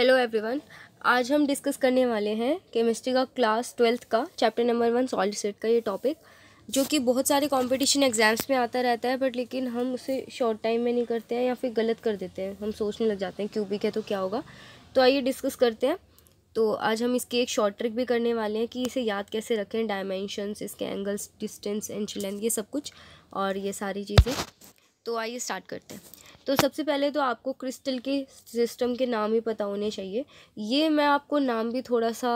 hello everyone आज हम discuss करने वाले हैं केमिस्ट्री का क्लास ट्वेल्थ का chapter number one solid state का ये टॉपिक जो कि बहुत सारे कंपटीशन एग्ज़ाम्स में आता रहता है बट लेकिन हम उसे शॉर्ट टाइम में नहीं करते हैं या फिर गलत कर देते हैं हम सोचने लग जाते हैं क्यूबिक है तो क्या होगा तो आइए डिस्कस करते हैं तो आज हम इसकी एक शॉर्ट ट्रिक भी करने वाले हैं कि इसे याद कैसे रखें डायमेंशन इसके एंगल्स डिस्टेंस एंड लेंथ ये सब कुछ और ये सारी चीज़ें तो आइए स्टार्ट करते हैं तो सबसे पहले तो आपको क्रिस्टल के सिस्टम के नाम ही पता होने चाहिए ये मैं आपको नाम भी थोड़ा सा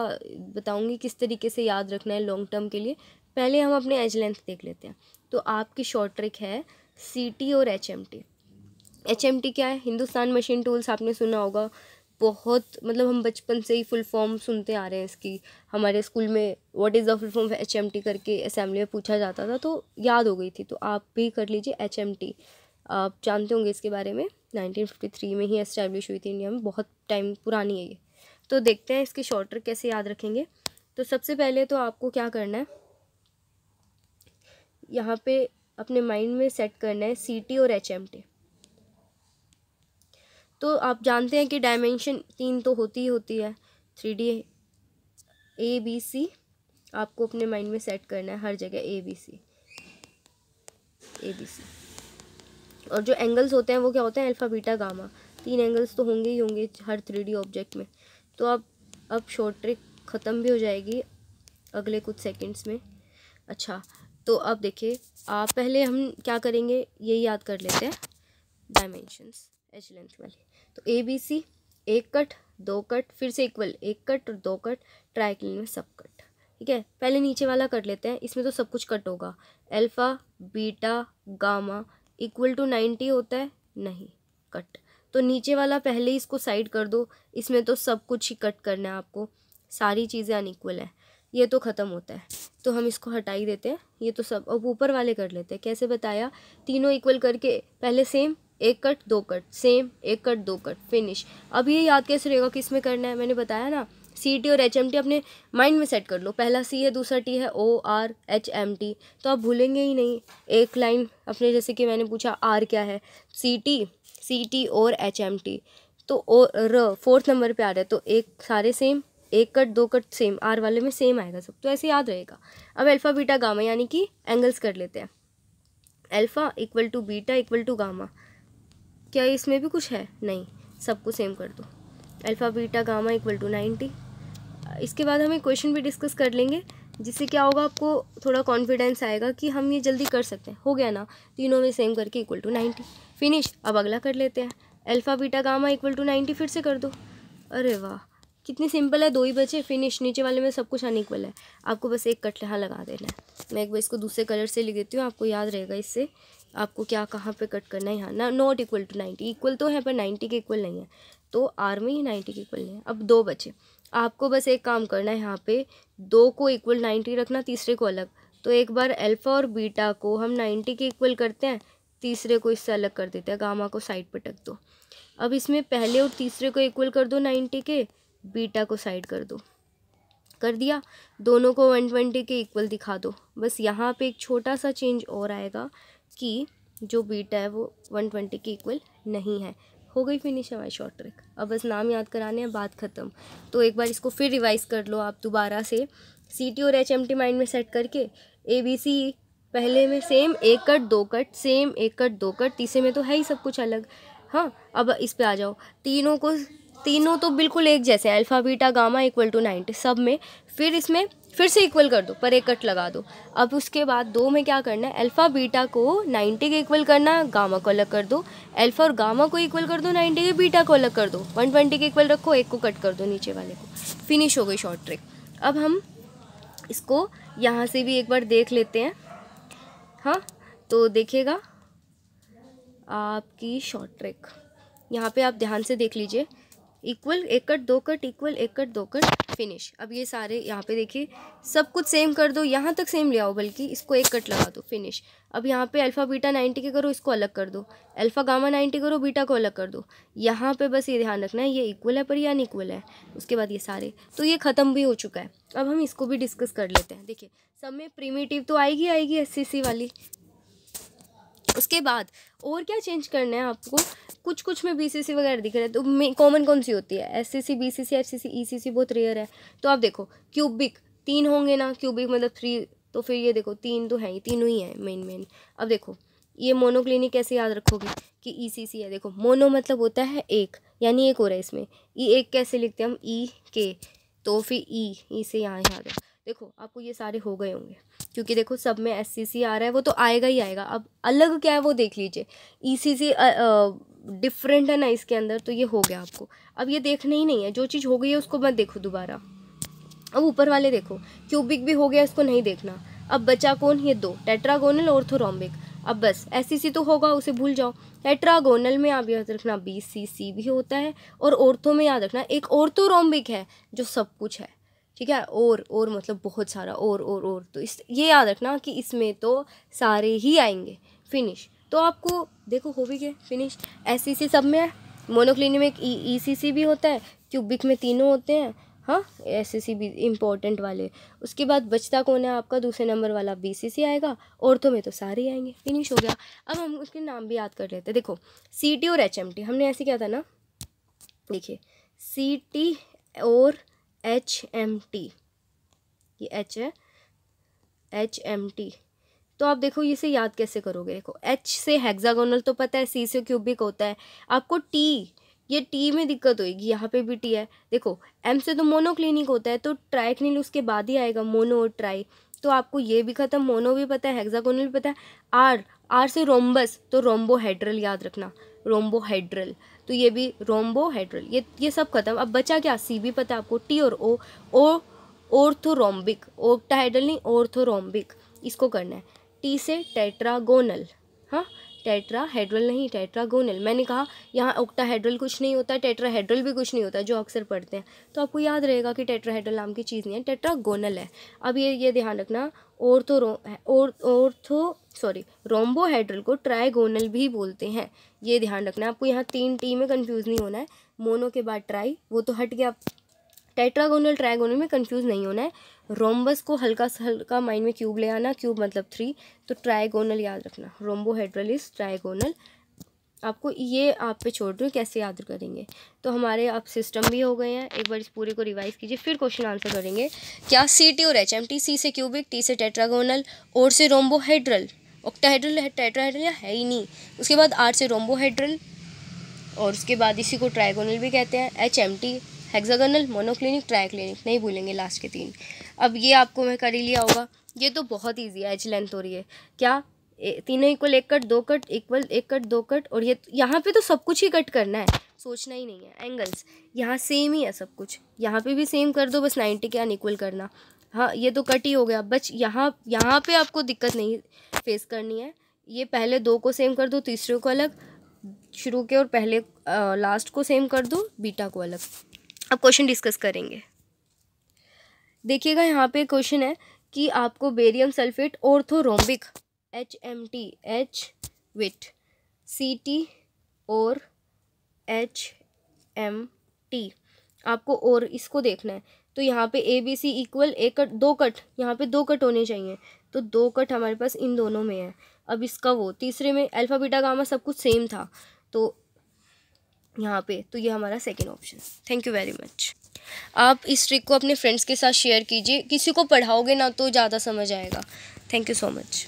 बताऊंगी किस तरीके से याद रखना है लॉन्ग टर्म के लिए पहले हम अपने एज लेंथ देख लेते हैं तो आपकी शॉर्ट ट्रिक है सी टी और H M T H M T क्या है हिंदुस्तान मशीन टूल्स आपने सुना होगा बहुत मतलब हम बचपन से ही फुल फॉर्म सुनते आ रहे हैं इसकी हमारे स्कूल में what is the full form H M T करके असेंबली में पूछा जाता था तो याद हो गई थी तो आप भी कर लीजिए एच एम टी आप जानते होंगे इसके बारे में 1953 में ही एस्टैब्लिश हुई थी इंडिया में बहुत टाइम पुरानी है ये तो देखते हैं इसके शॉर्टर कैसे याद रखेंगे तो सबसे पहले तो आपको क्या करना है यहाँ पे अपने माइंड में सेट करना है सी टी और एच एम टी तो आप जानते हैं कि डायमेंशन तीन तो होती ही होती है three D A B C आपको अपने माइंड में सेट करना है हर जगह ए बी सी ए बी सी और जो एंगल्स होते हैं वो क्या होते हैं अल्फ़ा बीटा गामा तीन एंगल्स तो होंगे ही होंगे हर थ्री ऑब्जेक्ट में तो अब अब शॉर्ट ट्रिक ख़त्म भी हो जाएगी अगले कुछ सेकंड्स में अच्छा तो अब देखिए आप पहले हम क्या करेंगे ये याद कर लेते हैं डायमेंशंस एच लेंथ वाली तो ए बी सी एक कट दो कट फिर से इक्वल एक कट और दो कट ट्राइकल में सब कट ठीक है पहले नीचे वाला कर लेते हैं इसमें तो सब कुछ कट होगा alpha beta gamma equal to ninety होता है नहीं कट तो नीचे वाला पहले ही इसको साइड कर दो इसमें तो सब कुछ ही कट करना है आपको सारी चीज़ें अनइक्वल है ये तो ख़त्म होता है तो हम इसको हटाई देते हैं ये तो सब अब ऊपर वाले कर लेते हैं कैसे बताया तीनों इक्वल करके पहले सेम एक कट दो कट सेम एक कट दो कट फिनिश अब ये याद कैसे रहेगा किस में करना है मैंने बताया ना सी टी और एच एम टी अपने माइंड में सेट कर लो पहला सी है दूसरा टी है or H M T तो आप भूलेंगे ही नहीं एक लाइन अपने जैसे कि मैंने पूछा आर क्या है सी टी सी टी और एच एम टी तो ओ र फोर्थ नंबर पे आ रहा है तो एक सारे सेम एक कट दो कट सेम आर वाले में सेम आएगा सब तो ऐसे याद रहेगा अब अल्फ़ा बीटा गामा यानी कि एंगल्स कर लेते हैं alpha equal to beta equal to gamma क्या इसमें भी कुछ है नहीं सबको सेम कर दो alpha beta gamma equal to ninety इसके बाद हम एक क्वेश्चन भी डिस्कस कर लेंगे जिससे क्या होगा आपको थोड़ा कॉन्फिडेंस आएगा कि हम ये जल्दी कर सकते हैं हो गया ना तीनों में सेम करके इक्वल टू नाइन्टी फिनिश अब अगला कर लेते हैं alpha beta gamma equal to ninety फिर से कर दो अरे वाह कितनी सिंपल है दो ही बचे फिनिश नीचे वाले में सब कुछ अनइक्वल है आपको बस एक कट यहाँ लगा देना है मैं एक बार इसको दूसरे कलर से लिख देती हूँ आपको याद रहेगा इससे आपको क्या कहाँ पे कट करना है यहाँ ना not equal to ninety equal तो है पर नाइन्टी के इक्वल नहीं है तो आर में ही नाइन्टी के इक्वल नहीं है अब दो बचे आपको बस एक काम करना है यहाँ पे दो को इक्वल नाइन्टी रखना तीसरे को अलग तो एक बार अल्फ़ा और बीटा को हम नाइन्टी के इक्वल करते हैं तीसरे को इससे अलग कर देते हैं गामा को साइड पर टक दो अब इसमें पहले और तीसरे को इक्वल कर दो नाइन्टी के बीटा को साइड कर दो कर दिया दोनों को वन ट्वेंटी के इक्वल दिखा दो बस यहाँ पे एक छोटा सा चेंज और आएगा कि जो बीटा है वो वन ट्वेंटी के इक्वल नहीं है हो गई फिनिश हमारी शॉर्ट ट्रिक अब बस नाम याद कराने हैं बात ख़त्म तो एक बार इसको फिर रिवाइज़ कर लो आप दोबारा से सी टी और एच एम टी माइंड में सेट करके ए बी सी पहले में सेम एक कट दो कट सेम एक कट दो कट तीसरे में तो है ही सब कुछ अलग हाँ अब इस पे आ जाओ तीनों को तीनों तो बिल्कुल एक जैसे alpha beta gamma equal to ninety सब में फिर इसमें फिर से इक्वल कर दो पर एक कट लगा दो अब उसके बाद दो में क्या करना है अल्फ़ा बीटा को 90 के इक्वल करना गामा को अलग कर दो अल्फ़ा और गामा को इक्वल कर दो 90 के बीटा को अलग कर दो 120 के इक्वल रखो एक को कट कर दो नीचे वाले को फिनिश हो गई शॉर्ट ट्रिक अब हम इसको यहाँ से भी एक बार देख लेते हैं हाँ तो देखिएगा आपकी शॉर्ट ट्रिक यहाँ पर आप ध्यान से देख लीजिए इक्वल एक कट दो कट इक्वल एक कट दो कट फिनिश अब ये सारे यहाँ पे देखिए सब कुछ सेम कर दो यहाँ तक सेम ले आओ बल्कि इसको एक कट लगा दो फिनिश अब यहाँ पे अल्फ़ा बीटा नाइन्टी के करो इसको अलग कर दो अल्फ़ा गामा नाइन्टी करो बीटा को अलग कर दो यहाँ पे बस ये ध्यान रखना है ये इक्वल है पर ये अनइक्वल है उसके बाद ये सारे तो ये ख़त्म भी हो चुका है अब हम इसको भी डिस्कस कर लेते हैं देखिए सब में प्रीमेटिव तो आएगी आएगी एस वाली उसके बाद और क्या चेंज करना है आपको कुछ कुछ में बीसीसी वगैरह दिख रहा है तो कॉमन कौन सी होती है एससीसी बीसीसी एफसीसी ईसीसी बहुत रेयर है तो आप देखो क्यूबिक तीन होंगे ना क्यूबिक मतलब थ्री तो फिर ये देखो तीन तो है ही तीनों ही हैं मेन मेन अब देखो ये मोनोक्लिनिक कैसे याद रखोगे कि ई सी सी है देखो मोनो मतलब होता है एक यानी एक हो रहा है इसमें ई e एक कैसे लिखते हैं हम ई e के तो फिर ई e, ई से यहाँ याद है देखो आपको ये सारे हो गए होंगे क्योंकि देखो सब में एस आ रहा है वो तो आएगा ही आएगा अब अलग क्या है वो देख लीजिए ई e डिफरेंट है ना इसके अंदर तो ये हो गया आपको अब ये देखना ही नहीं है जो चीज़ हो गई है उसको मत देखो दोबारा अब ऊपर वाले देखो क्यूबिक भी हो गया इसको नहीं देखना अब बचा कौन ये दो टेट्रागोनल ऑर्थोरोम्बिक अब बस एस तो होगा उसे भूल जाओ टेट्रागोनल में आप याद रखना बी सी सी भी होता है और औरतों में याद रखना एक ऑर्थोरोम्बिक है जो सब कुछ है ठीक है और और मतलब बहुत सारा और और और तो इस ये याद रखना कि इसमें तो सारे ही आएंगे फिनिश तो आपको देखो हो भी क्या फिनिश एस सी सब में है एक ई सी सी भी होता है क्यूबिक में तीनों होते हैं हाँ एस सी सी भी इम्पोर्टेंट वाले उसके बाद बचता कौन है आपका दूसरे नंबर वाला बी सी सी आएगा औरतों में तो सारे ही आएंगे फिनिश हो गया अब हम उसके नाम भी याद कर लेते हैं देखो सी टी और एच एम टी हमने ऐसे क्या था ना देखिए सी टी और एच एम टी ये एच है एच एम टी तो आप देखो इसे याद कैसे करोगे देखो एच से हेक्सागोनल तो पता है सी से क्यूबिक होता है आपको टी ये टी में दिक्कत होगी यहाँ पे भी टी है देखो एम से तो मोनोक्लिनिक होता है तो ट्राइक्निल उसके बाद ही आएगा मोनो और ट्राई तो आपको ये भी खत्म मोनो भी पता है हेक्सागोनल भी पता है आर आर से रोम्बस तो रोम्बोहेड्रल याद रखना रोम्बोहेड्रल तो ये भी रोम्बोहाइड्रल ये ये सब खत्म अब बचा क्या सी भी पता आपको टी और ओ ओ ओर्थोरोम्बिक ओक्टाहाइड्रल नहीं ओर्थोरोम्बिक इसको करना है टी से टेट्रागोनल हाँ टेट्राहेड्रल नहीं टेट्रागोनल मैंने कहा यहाँ ओक्टाहेड्रल कुछ नहीं होता टेट्राहेड्रल भी कुछ नहीं होता जो अक्सर पढ़ते हैं तो आपको याद रहेगा कि टेट्राहेड्रल नाम की चीज़ नहीं है टेट्रागोनल है अब ये ये ध्यान रखना ओर्थो रो और, ओर्थो सॉरी रोम्बोहेड्रल को ट्राइगोनल भी बोलते हैं ये ध्यान रखना आपको यहाँ तीन टी में कन्फ्यूज़ नहीं होना है मोनो के बाद ट्राई वो तो हट गया टेट्रागोनल ट्राइगोनल में कंफ्यूज नहीं होना है रोम्बस को हल्का हल्का माइंड में क्यूब ले आना क्यूब मतलब थ्री तो ट्रायगोनल याद रखना रोम्बोहेड्रल इज ट्रायगोनल आपको ये आप पे छोड़ दूँ कैसे याद करेंगे तो हमारे अब सिस्टम भी हो गए हैं एक बार इस पूरे को रिवाइज कीजिए फिर क्वेश्चन आंसर करेंगे क्या सी टी और एच एम टी सी से क्यूबिक टी से टेट्रागोनल और से रोम्बोहेड्रल ऑक्टाहेड्रल टेट्राहेड्रल या है ही नहीं उसके बाद आर से रोम्बोहेड्रल और उसके बाद इसी को ट्राइगोनल भी कहते हैं H M T hexagonal monoclinic triclinic नहीं भूलेंगे लास्ट के तीन अब ये आपको मैं कर ही लिया होगा ये तो बहुत ईजी है एच लेंथ हो रही है क्या तीनों इक्वल एक कट दो कट इक्वल एक कट दो कट और ये यहाँ पे तो सब कुछ ही कट करना है सोचना ही नहीं है एंगल्स यहाँ सेम ही है सब कुछ यहाँ पे भी सेम कर दो बस नाइन्टी के अनइक्वल करना हाँ ये तो कट ही हो गया बच यहाँ यहाँ पे आपको दिक्कत नहीं फेस करनी है ये पहले दो को सेम कर दो तीसरे को अलग शुरू के और पहले आ, लास्ट को सेम कर दो बीटा को अलग अब क्वेश्चन डिस्कस करेंगे देखिएगा यहाँ पे क्वेश्चन है कि आपको barium sulphate orthorhombic H M T H with C T और एच एम टी आपको और इसको देखना है तो यहाँ पे ए बी सी इक्वल एक कट दो कट यहाँ पे दो कट होने चाहिए तो दो कट हमारे पास इन दोनों में है अब इसका वो तीसरे में अल्फ़ा बीटा गामा सब कुछ सेम था तो यहाँ पे तो ये हमारा second option thank you very much आप इस ट्रिक को अपने फ्रेंड्स के साथ शेयर कीजिए किसी को पढ़ाओगे ना तो ज़्यादा समझ आएगा थैंक यू सो मच